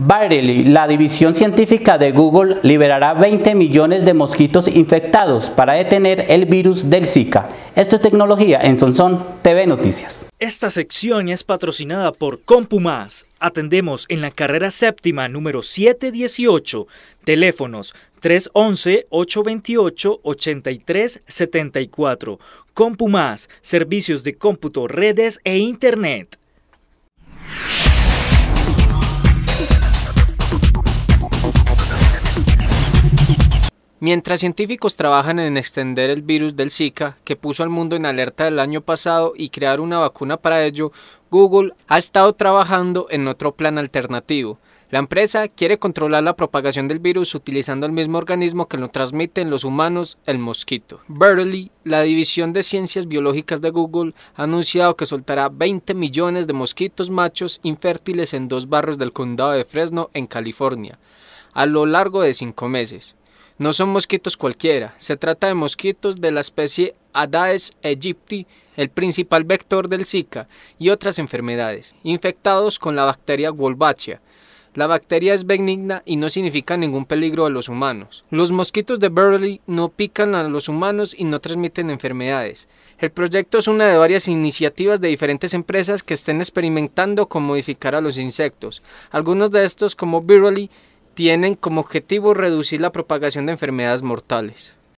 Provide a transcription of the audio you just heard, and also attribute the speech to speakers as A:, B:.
A: Barely, la división científica de Google liberará 20 millones de mosquitos infectados para detener el virus del Zika. Esto es tecnología en Sonson TV Noticias.
B: Esta sección es patrocinada por CompuMás. Atendemos en la carrera séptima número 718. Teléfonos 311-828-8374. CompuMás, servicios de cómputo, redes e internet.
C: Mientras científicos trabajan en extender el virus del Zika, que puso al mundo en alerta el año pasado, y crear una vacuna para ello, Google ha estado trabajando en otro plan alternativo. La empresa quiere controlar la propagación del virus utilizando el mismo organismo que lo transmite en los humanos, el mosquito. Burley, la división de ciencias biológicas de Google ha anunciado que soltará 20 millones de mosquitos machos infértiles en dos barrios del condado de Fresno, en California, a lo largo de cinco meses. No son mosquitos cualquiera, se trata de mosquitos de la especie Adaes aegypti, el principal vector del Zika y otras enfermedades, infectados con la bacteria Wolbachia. La bacteria es benigna y no significa ningún peligro a los humanos. Los mosquitos de Burley no pican a los humanos y no transmiten enfermedades. El proyecto es una de varias iniciativas de diferentes empresas que estén experimentando con modificar a los insectos. Algunos de estos, como Burley, tienen como objetivo reducir la propagación de enfermedades mortales.